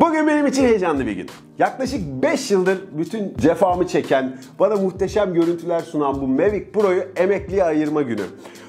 Bugün benim için heyecanlı bir gün. Yaklaşık 5 yıldır bütün cefamı çeken, bana muhteşem görüntüler sunan bu Mavic Pro'yu emekliye ayırma günü.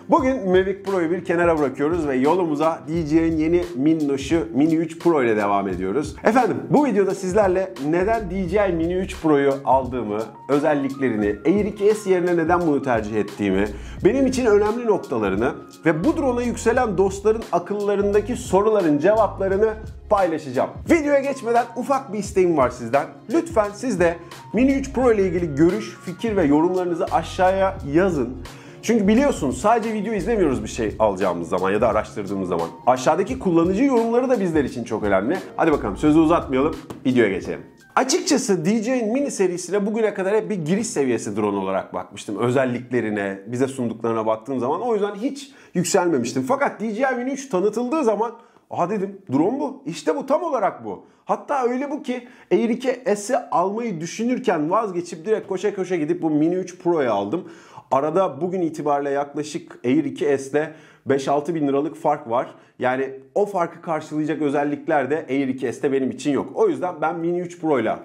Bugün Mavic Pro'yu bir kenara bırakıyoruz ve yolumuza DJI'nin yeni minnoşu Mini 3 Pro ile devam ediyoruz. Efendim bu videoda sizlerle neden DJI Mini 3 Pro'yu aldığımı, özelliklerini, Air 2S yerine neden bunu tercih ettiğimi, benim için önemli noktalarını ve bu drone'a yükselen dostların akıllarındaki soruların cevaplarını paylaşacağım. Videoya geçmeden ufak bir isteğim var sizden. Lütfen siz de Mini 3 Pro ile ilgili görüş, fikir ve yorumlarınızı aşağıya yazın. Çünkü biliyorsunuz sadece video izlemiyoruz bir şey alacağımız zaman ya da araştırdığımız zaman. Aşağıdaki kullanıcı yorumları da bizler için çok önemli. Hadi bakalım sözü uzatmayalım, videoya geçelim. Açıkçası DJI'nin mini serisine bugüne kadar hep bir giriş seviyesi drone olarak bakmıştım. Özelliklerine, bize sunduklarına baktığım zaman o yüzden hiç yükselmemiştim. Fakat DJI Mini 3 tanıtıldığı zaman Aha dedim drone bu. İşte bu tam olarak bu. Hatta öyle bu ki Air 2 S'i almayı düşünürken vazgeçip direkt koşa koşa gidip bu Mini 3 Pro'ya aldım. Arada bugün itibariyle yaklaşık Air 2 sde 5-6 bin liralık fark var. Yani o farkı karşılayacak özellikler de Air 2 S'te benim için yok. O yüzden ben Mini 3 Pro ile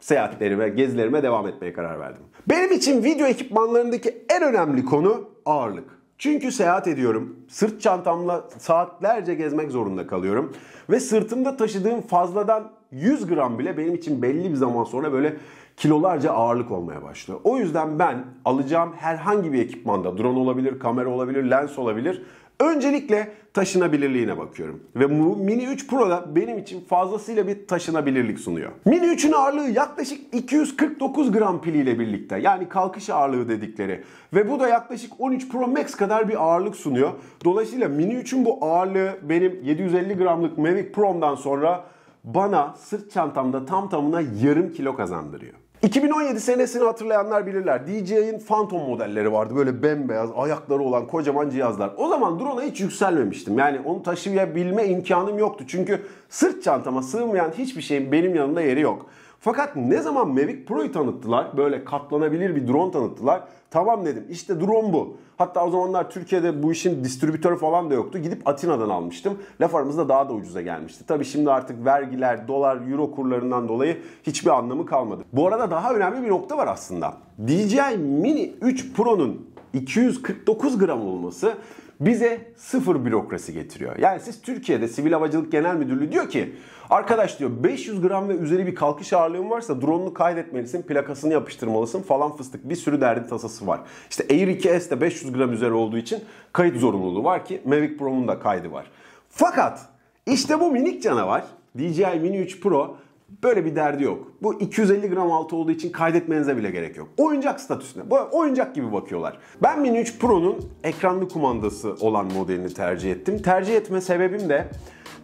seyahatlerime, gezilerime devam etmeye karar verdim. Benim için video ekipmanlarındaki en önemli konu ağırlık. Çünkü seyahat ediyorum. Sırt çantamla saatlerce gezmek zorunda kalıyorum. Ve sırtımda taşıdığım fazladan 100 gram bile benim için belli bir zaman sonra böyle kilolarca ağırlık olmaya başlıyor. O yüzden ben alacağım herhangi bir ekipmanda drone olabilir, kamera olabilir, lens olabilir Öncelikle taşınabilirliğine bakıyorum. Ve bu Mini 3 Pro'da benim için fazlasıyla bir taşınabilirlik sunuyor. Mini 3'ün ağırlığı yaklaşık 249 gram piliyle birlikte. Yani kalkış ağırlığı dedikleri. Ve bu da yaklaşık 13 Pro Max kadar bir ağırlık sunuyor. Dolayısıyla Mini 3'ün bu ağırlığı benim 750 gramlık Mavic Pro'mdan sonra bana sırt çantamda tam tamına yarım kilo kazandırıyor. 2017 senesini hatırlayanlar bilirler. DJI'nin Phantom modelleri vardı. Böyle bembeyaz, ayakları olan kocaman cihazlar. O zaman drone'a hiç yükselmemiştim. Yani onu taşıyabilme imkanım yoktu. Çünkü sırt çantama sığmayan hiçbir şeyin benim yanımda yeri yok. Fakat ne zaman Mavic Pro'yu tanıttılar, böyle katlanabilir bir drone tanıttılar. Tamam dedim işte drone bu. Hatta o zamanlar Türkiye'de bu işin distribütörü falan da yoktu. Gidip Atina'dan almıştım. Laf aramızda daha da ucuza gelmişti. Tabii şimdi artık vergiler, dolar, euro kurlarından dolayı hiçbir anlamı kalmadı. Bu arada daha önemli bir nokta var aslında. DJI Mini 3 Pro'nun 249 gram olması bize sıfır bürokrasi getiriyor. Yani siz Türkiye'de Sivil Havacılık Genel Müdürlüğü diyor ki arkadaş diyor 500 gram ve üzeri bir kalkış ağırlığın varsa drone'unu kaydetmelisin, plakasını yapıştırmalısın falan fıstık bir sürü derdi tasası var. İşte Air 2 s de 500 gram üzeri olduğu için kayıt zorunluluğu var ki Mavic Pro'nun da kaydı var. Fakat işte bu minik canavar DJI Mini 3 Pro Böyle bir derdi yok. Bu 250 gram altı olduğu için kaydetmenize bile gerek yok. Oyuncak statüsüne, bu oyuncak gibi bakıyorlar. Ben Mini 3 Pro'nun ekranlı kumandası olan modelini tercih ettim. Tercih etme sebebim de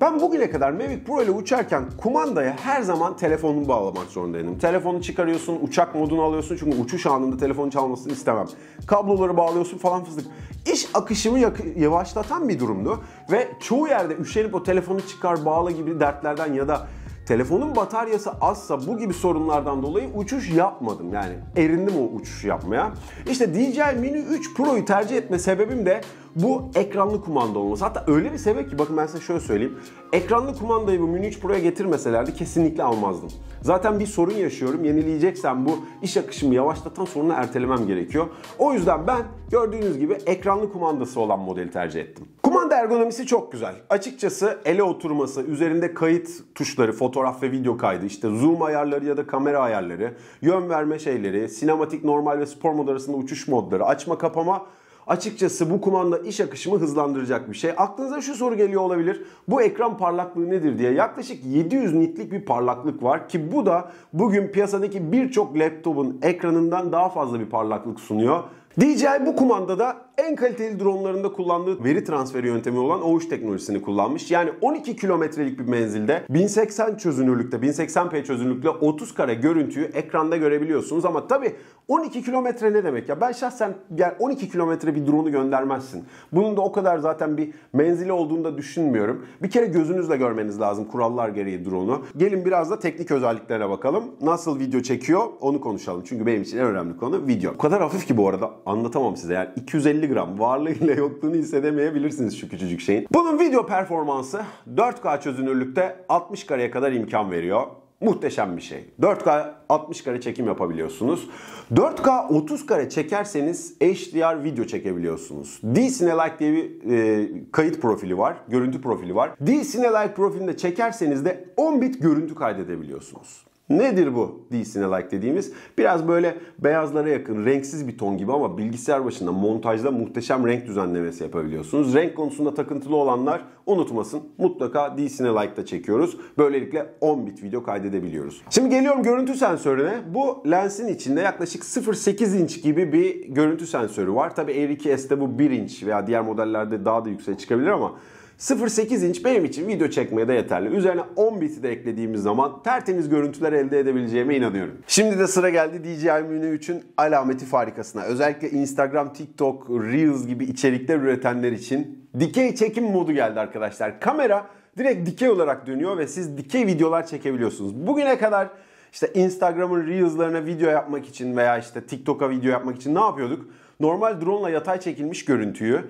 ben bugüne kadar Mavic Pro ile uçarken kumandaya her zaman telefonumu bağlamak zorundaydım. Telefonu çıkarıyorsun, uçak modunu alıyorsun çünkü uçuş anında telefon çalmasını istemem. Kabloları bağlıyorsun falan fıstık. İş akışımı yavaşlatan bir durumdu ve çoğu yerde üşenip o telefonu çıkar bağla gibi dertlerden ya da Telefonun bataryası azsa bu gibi sorunlardan dolayı uçuş yapmadım. Yani erindim o uçuş yapmaya. İşte DJI Mini 3 Pro'yu tercih etme sebebim de bu ekranlı kumanda olması. Hatta öyle bir sebep ki bakın ben size şöyle söyleyeyim. Ekranlı kumandayı bu Mini 3 Pro'ya getirmeselerdi kesinlikle almazdım. Zaten bir sorun yaşıyorum. yenileyeceksen bu iş akışımı yavaşlatan sorunu ertelemem gerekiyor. O yüzden ben gördüğünüz gibi ekranlı kumandası olan modeli tercih ettim. Kumanda ergonomisi çok güzel. Açıkçası ele oturması, üzerinde kayıt tuşları, fotoğraf ve video kaydı, işte zoom ayarları ya da kamera ayarları, yön verme şeyleri, sinematik, normal ve spor mod arasında uçuş modları, açma kapama açıkçası bu kumanda iş akışımı hızlandıracak bir şey. Aklınıza şu soru geliyor olabilir. Bu ekran parlaklığı nedir diye. Yaklaşık 700 nitlik bir parlaklık var ki bu da bugün piyasadaki birçok laptopun ekranından daha fazla bir parlaklık sunuyor. DJI bu kumandada en kaliteli dronlarında kullandığı veri transferi yöntemi olan OUŞ teknolojisini kullanmış. Yani 12 kilometrelik bir menzilde 1080 çözünürlükte, 1080p çözünürlükle 30 kare görüntüyü ekranda görebiliyorsunuz ama tabi 12 kilometre ne demek ya? Ben şahsen yani 12 kilometre bir drone'u göndermezsin. Bunun da o kadar zaten bir menzili olduğunu da düşünmüyorum. Bir kere gözünüzle görmeniz lazım kurallar gereği drone'u. Gelin biraz da teknik özelliklere bakalım. Nasıl video çekiyor onu konuşalım. Çünkü benim için en önemli konu video. O kadar hafif ki bu arada anlatamam size. Yani 250 gram varlığıyla yokluğunu hissedemeyebilirsiniz şu küçücük şeyin. Bunun video performansı 4K çözünürlükte 60 kareye kadar imkan veriyor. Muhteşem bir şey. 4K 60 kare çekim yapabiliyorsunuz. 4K 30 kare çekerseniz HDR video çekebiliyorsunuz. DCineLike diye bir e, kayıt profili var, görüntü profili var. D-Style DCineLike profilinde çekerseniz de 10 bit görüntü kaydedebiliyorsunuz. Nedir bu DC'ne like dediğimiz? Biraz böyle beyazlara yakın, renksiz bir ton gibi ama bilgisayar başında montajda muhteşem renk düzenlemesi yapabiliyorsunuz. Renk konusunda takıntılı olanlar unutmasın. Mutlaka DC'ne like da çekiyoruz. Böylelikle 10 bit video kaydedebiliyoruz. Şimdi geliyorum görüntü sensörüne. Bu lensin içinde yaklaşık 0.8 inç gibi bir görüntü sensörü var. Tabi Air 2S'te bu 1 inç veya diğer modellerde daha da yükseğe çıkabilir ama 0.8 inç benim için video çekmeye de yeterli. Üzerine 10 biti de eklediğimiz zaman tertemiz görüntüler elde edebileceğime inanıyorum. Şimdi de sıra geldi DJI Mini 3'ün alameti farikasına. Özellikle Instagram, TikTok, Reels gibi içerikler üretenler için dikey çekim modu geldi arkadaşlar. Kamera direkt dikey olarak dönüyor ve siz dikey videolar çekebiliyorsunuz. Bugüne kadar işte Instagram'ın Reels'larına video yapmak için veya işte TikTok'a video yapmak için ne yapıyorduk? Normal drone ile yatay çekilmiş görüntüyü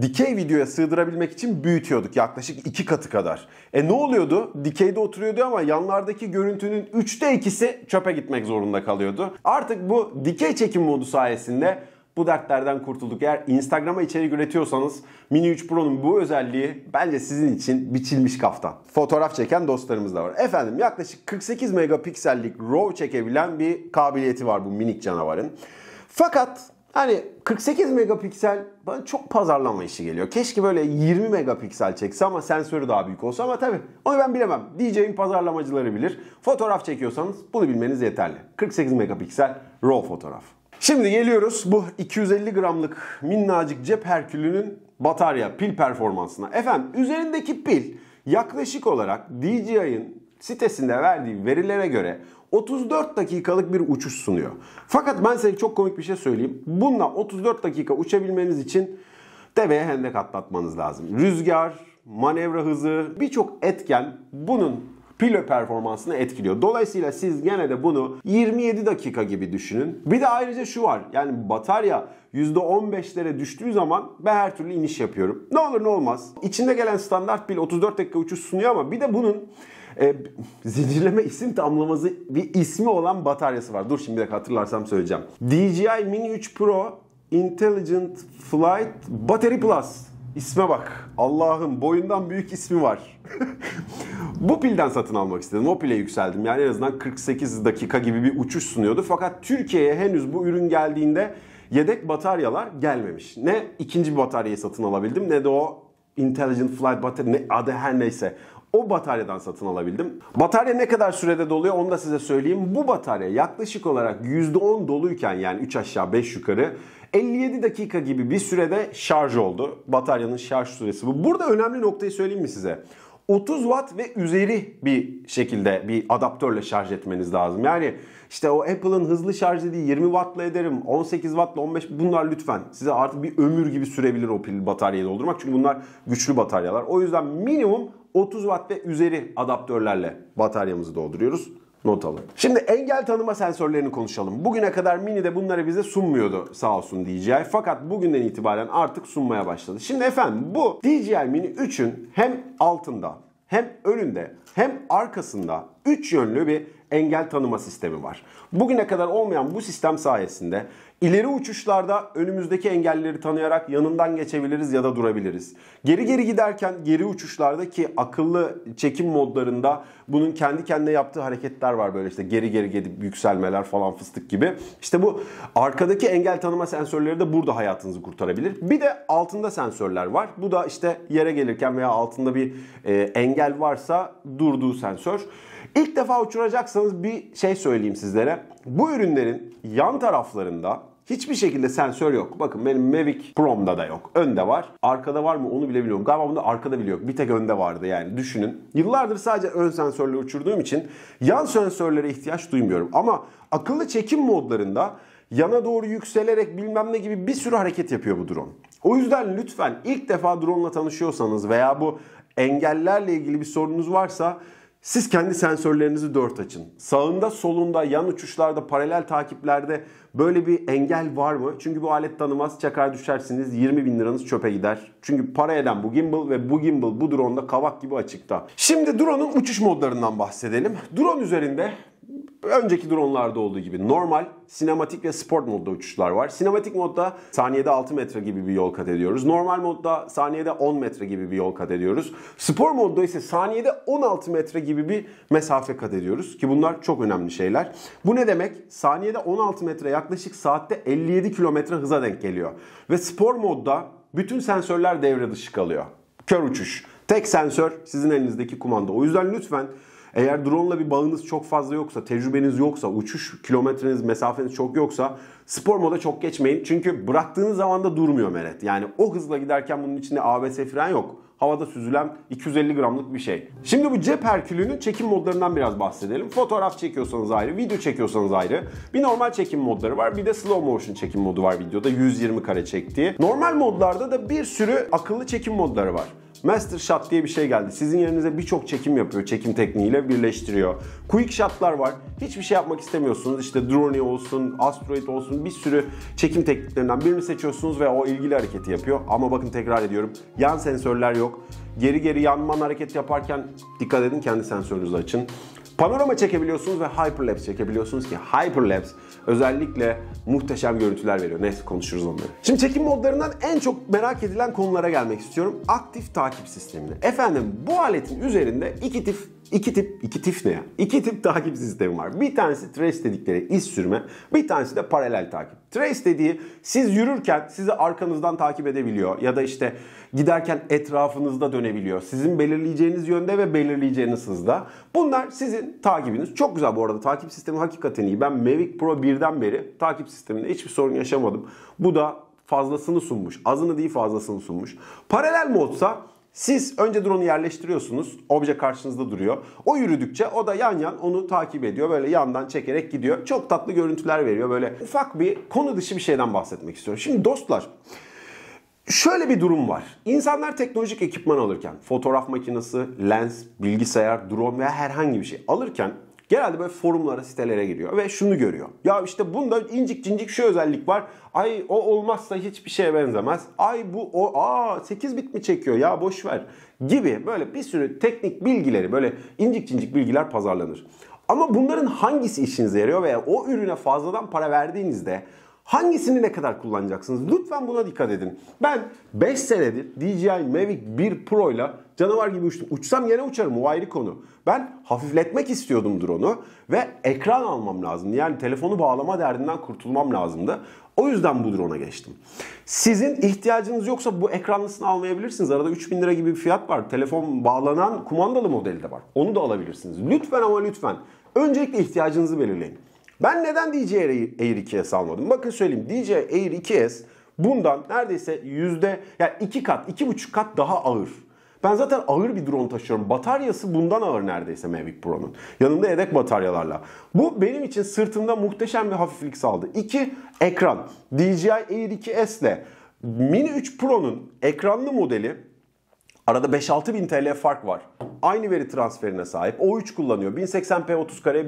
dikey videoya sığdırabilmek için büyütüyorduk yaklaşık iki katı kadar. E ne oluyordu? Dikeyde oturuyordu ama yanlardaki görüntünün üçte ikisi çöpe gitmek zorunda kalıyordu. Artık bu dikey çekim modu sayesinde bu dertlerden kurtulduk. Eğer Instagram'a içerik üretiyorsanız Mini 3 Pro'nun bu özelliği bence sizin için biçilmiş kaftan. Fotoğraf çeken dostlarımız da var. Efendim yaklaşık 48 megapiksellik RAW çekebilen bir kabiliyeti var bu minik canavarın. Fakat Hani 48 megapiksel bana çok pazarlama işi geliyor. Keşke böyle 20 megapiksel çekse ama sensörü daha büyük olsa ama tabii onu ben bilemem. DJ'in pazarlamacıları bilir. Fotoğraf çekiyorsanız bunu bilmeniz yeterli. 48 megapiksel RAW fotoğraf. Şimdi geliyoruz bu 250 gramlık minnacık cep herkülünün batarya pil performansına. Efendim üzerindeki pil yaklaşık olarak DJI'ın sitesinde verdiği verilere göre 34 dakikalık bir uçuş sunuyor. Fakat ben size çok komik bir şey söyleyeyim. Bununla 34 dakika uçabilmeniz için deveye hendek atlatmanız lazım. Rüzgar, manevra hızı birçok etken bunun pilo performansını etkiliyor. Dolayısıyla siz gene de bunu 27 dakika gibi düşünün. Bir de ayrıca şu var. Yani batarya %15'lere düştüğü zaman ben her türlü iniş yapıyorum. Ne olur ne olmaz. İçinde gelen standart pil 34 dakika uçuş sunuyor ama bir de bunun e, zincirleme isim tamlaması bir ismi olan bataryası var. Dur şimdi bir dakika hatırlarsam söyleyeceğim. DJI Mini 3 Pro Intelligent Flight Battery Plus. İsme bak. Allah'ım boyundan büyük ismi var. Bu pilden satın almak istedim. O pile yükseldim. Yani en azından 48 dakika gibi bir uçuş sunuyordu. Fakat Türkiye'ye henüz bu ürün geldiğinde yedek bataryalar gelmemiş. Ne ikinci bir bataryayı satın alabildim ne de o Intelligent Flight Battery ne adı her neyse o bataryadan satın alabildim. Batarya ne kadar sürede doluyor onu da size söyleyeyim. Bu batarya yaklaşık olarak %10 doluyken yani 3 aşağı 5 yukarı 57 dakika gibi bir sürede şarj oldu. Bataryanın şarj süresi bu. Burada önemli noktayı söyleyeyim mi size? 30 watt ve üzeri bir şekilde bir adaptörle şarj etmeniz lazım. Yani işte o Apple'ın hızlı şarj dediği 20 wattla ederim, 18 wattla 15 bunlar lütfen size artık bir ömür gibi sürebilir o pil bataryayı doldurmak. Çünkü bunlar güçlü bataryalar. O yüzden minimum 30 watt ve üzeri adaptörlerle bataryamızı dolduruyoruz. Not alın. Şimdi engel tanıma sensörlerini konuşalım. Bugüne kadar Mini de bunları bize sunmuyordu sağ olsun DJI. Fakat bugünden itibaren artık sunmaya başladı. Şimdi efendim bu DJI Mini 3'ün hem altında hem önünde hem arkasında üç yönlü bir engel tanıma sistemi var. Bugüne kadar olmayan bu sistem sayesinde ileri uçuşlarda önümüzdeki engelleri tanıyarak yanından geçebiliriz ya da durabiliriz. Geri geri giderken geri uçuşlardaki akıllı çekim modlarında bunun kendi kendine yaptığı hareketler var böyle işte geri geri gidip yükselmeler falan fıstık gibi. İşte bu arkadaki engel tanıma sensörleri de burada hayatınızı kurtarabilir. Bir de altında sensörler var. Bu da işte yere gelirken veya altında bir e, engel varsa durduğu sensör. İlk defa uçuracaksanız bir şey söyleyeyim sizlere. Bu ürünlerin yan taraflarında Hiçbir şekilde sensör yok. Bakın benim Mavic Pro'mda da yok. Önde var. Arkada var mı onu bile bilmiyorum. Galiba bunda arkada bile yok. Bir tek önde vardı yani düşünün. Yıllardır sadece ön sensörle uçurduğum için yan sensörlere ihtiyaç duymuyorum. Ama akıllı çekim modlarında yana doğru yükselerek bilmem ne gibi bir sürü hareket yapıyor bu drone. O yüzden lütfen ilk defa drone ile tanışıyorsanız veya bu engellerle ilgili bir sorunuz varsa siz kendi sensörlerinizi dört açın. Sağında, solunda, yan uçuşlarda, paralel takiplerde böyle bir engel var mı? Çünkü bu alet tanımaz, çakar düşersiniz, 20 bin liranız çöpe gider. Çünkü para eden bu gimbal ve bu gimbal bu drone'da kavak gibi açıkta. Şimdi drone'un uçuş modlarından bahsedelim. Drone üzerinde önceki dronlarda olduğu gibi normal, sinematik ve sport modda uçuşlar var. Sinematik modda saniyede 6 metre gibi bir yol kat ediyoruz. Normal modda saniyede 10 metre gibi bir yol kat ediyoruz. Spor modda ise saniyede 16 metre gibi bir mesafe kat ediyoruz ki bunlar çok önemli şeyler. Bu ne demek? Saniyede 16 metre yaklaşık saatte 57 kilometre hıza denk geliyor. Ve spor modda bütün sensörler devre dışı kalıyor. Kör uçuş. Tek sensör sizin elinizdeki kumanda. O yüzden lütfen eğer drone ile bir bağınız çok fazla yoksa, tecrübeniz yoksa, uçuş kilometreniz, mesafeniz çok yoksa spor moda çok geçmeyin. Çünkü bıraktığınız zaman da durmuyor meret. Yani o hızla giderken bunun içinde ABS fren yok havada süzülen 250 gramlık bir şey. Şimdi bu cep herkülünün çekim modlarından biraz bahsedelim. Fotoğraf çekiyorsanız ayrı, video çekiyorsanız ayrı. Bir normal çekim modları var, bir de slow motion çekim modu var videoda 120 kare çektiği. Normal modlarda da bir sürü akıllı çekim modları var. Master Shot diye bir şey geldi. Sizin yerinize birçok çekim yapıyor. Çekim tekniğiyle birleştiriyor. Quick Shot'lar var. Hiçbir şey yapmak istemiyorsunuz. İşte drone olsun, asteroid olsun bir sürü çekim tekniklerinden birini seçiyorsunuz ve o ilgili hareketi yapıyor. Ama bakın tekrar ediyorum. Yan sensörler yok. Geri geri yanman hareket yaparken dikkat edin kendi sensörünüzü açın. Panorama çekebiliyorsunuz ve hyperlapse çekebiliyorsunuz ki hyperlapse özellikle muhteşem görüntüler veriyor. Neyse konuşuruz onları. Şimdi çekim modlarından en çok merak edilen konulara gelmek istiyorum. Aktif takip sistemini. Efendim bu aletin üzerinde iki tip İki tip, iki tip ne ya? İki tip takip sistemi var. Bir tanesi trace dedikleri iz sürme, bir tanesi de paralel takip. Trace dediği siz yürürken sizi arkanızdan takip edebiliyor ya da işte giderken etrafınızda dönebiliyor. Sizin belirleyeceğiniz yönde ve belirleyeceğiniz hızda. Bunlar sizin takibiniz. Çok güzel bu arada takip sistemi hakikaten iyi. Ben Mavic Pro 1'den beri takip sisteminde hiçbir sorun yaşamadım. Bu da fazlasını sunmuş. Azını değil fazlasını sunmuş. Paralel modsa siz önce drone'u yerleştiriyorsunuz. Obje karşınızda duruyor. O yürüdükçe o da yan yan onu takip ediyor. Böyle yandan çekerek gidiyor. Çok tatlı görüntüler veriyor. Böyle ufak bir konu dışı bir şeyden bahsetmek istiyorum. Şimdi dostlar Şöyle bir durum var. İnsanlar teknolojik ekipman alırken, fotoğraf makinesi, lens, bilgisayar, drone veya herhangi bir şey alırken Genelde böyle forumlara, sitelere giriyor ve şunu görüyor. Ya işte bunda incik cincik şu özellik var. Ay o olmazsa hiçbir şeye benzemez. Ay bu o aa 8 bit mi çekiyor ya boş ver gibi böyle bir sürü teknik bilgileri böyle incik cincik bilgiler pazarlanır. Ama bunların hangisi işinize yarıyor veya o ürüne fazladan para verdiğinizde Hangisini ne kadar kullanacaksınız? Lütfen buna dikkat edin. Ben 5 senedir DJI Mavic 1 Pro ile Canavar gibi uçtum. Uçsam yine uçarım o ayrı konu. Ben hafifletmek istiyordum drone'u ve ekran almam lazımdı. Yani telefonu bağlama derdinden kurtulmam lazımdı. O yüzden bu drone'a geçtim. Sizin ihtiyacınız yoksa bu ekranlısını almayabilirsiniz. Arada 3000 lira gibi bir fiyat var. Telefon bağlanan kumandalı modeli de var. Onu da alabilirsiniz. Lütfen ama lütfen. Öncelikle ihtiyacınızı belirleyin. Ben neden DJI Air 2S almadım? Bakın söyleyeyim DJI Air 2S bundan neredeyse yüzde yani iki kat, iki buçuk kat daha ağır. Ben zaten ağır bir drone taşıyorum. Bataryası bundan ağır neredeyse Mavic Pro'nun. Yanında yedek bataryalarla. Bu benim için sırtımda muhteşem bir hafiflik sağladı. İki Ekran. DJI Air 2S ile Mini 3 Pro'nun ekranlı modeli arada 5-6 bin TL fark var. Aynı veri transferine sahip. O3 kullanıyor. 1080p 30 kare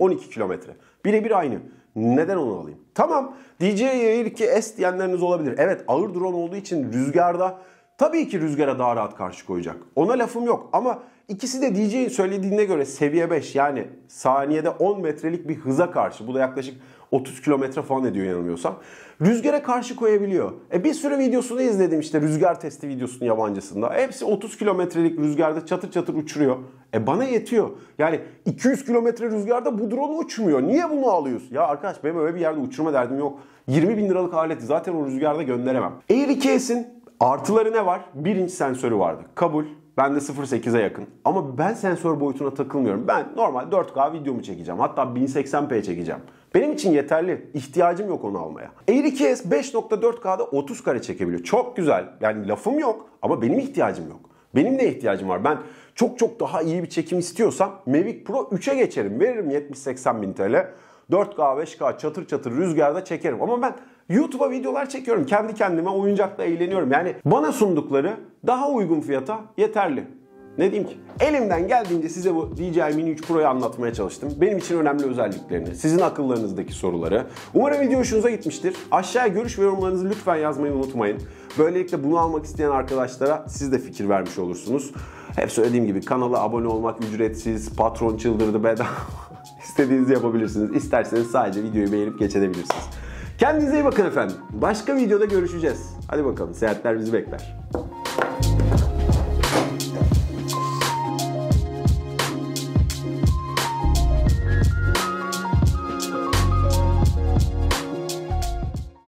12 kilometre. Birebir aynı. Neden onu alayım? Tamam DJI Air 2S diyenleriniz olabilir. Evet ağır drone olduğu için rüzgarda Tabii ki rüzgara daha rahat karşı koyacak. Ona lafım yok ama ikisi de DJ'in söylediğine göre seviye 5 yani saniyede 10 metrelik bir hıza karşı. Bu da yaklaşık 30 kilometre falan ediyor yanılmıyorsam. Rüzgara karşı koyabiliyor. E bir sürü videosunu izledim işte rüzgar testi videosunun yabancısında. Hepsi 30 kilometrelik rüzgarda çatır çatır uçuruyor. E bana yetiyor. Yani 200 kilometre rüzgarda bu drone uçmuyor. Niye bunu alıyoruz? Ya arkadaş benim öyle bir yerde uçurma derdim yok. 20 bin liralık aleti zaten o rüzgarda gönderemem. Air 2S'in Artıları ne var? Birinci sensörü vardı. Kabul. Ben de 0.8'e yakın. Ama ben sensör boyutuna takılmıyorum. Ben normal 4K videomu çekeceğim. Hatta 1080p çekeceğim. Benim için yeterli. İhtiyacım yok onu almaya. a 2S 5.4K'da 30 kare çekebiliyor. Çok güzel. Yani lafım yok ama benim ihtiyacım yok. Benim ne ihtiyacım var? Ben çok çok daha iyi bir çekim istiyorsam Mavic Pro 3'e geçerim. Veririm 70-80 bin TL. 4K, 5K çatır çatır rüzgarda çekerim. Ama ben YouTube'a videolar çekiyorum. Kendi kendime oyuncakla eğleniyorum. Yani bana sundukları daha uygun fiyata yeterli. Ne diyeyim ki? Elimden geldiğince size bu DJI Mini 3 Pro'yu anlatmaya çalıştım. Benim için önemli özelliklerini, sizin akıllarınızdaki soruları. Umarım video hoşunuza gitmiştir. Aşağıya görüş ve yorumlarınızı lütfen yazmayı unutmayın. Böylelikle bunu almak isteyen arkadaşlara siz de fikir vermiş olursunuz. Hep söylediğim gibi kanala abone olmak ücretsiz, patron çıldırdı bedava. İstediğinizi yapabilirsiniz. İsterseniz sadece videoyu beğenip geçebilirsiniz. Kendinize iyi bakın efendim. Başka videoda görüşeceğiz. Hadi bakalım seyahatler bizi bekler.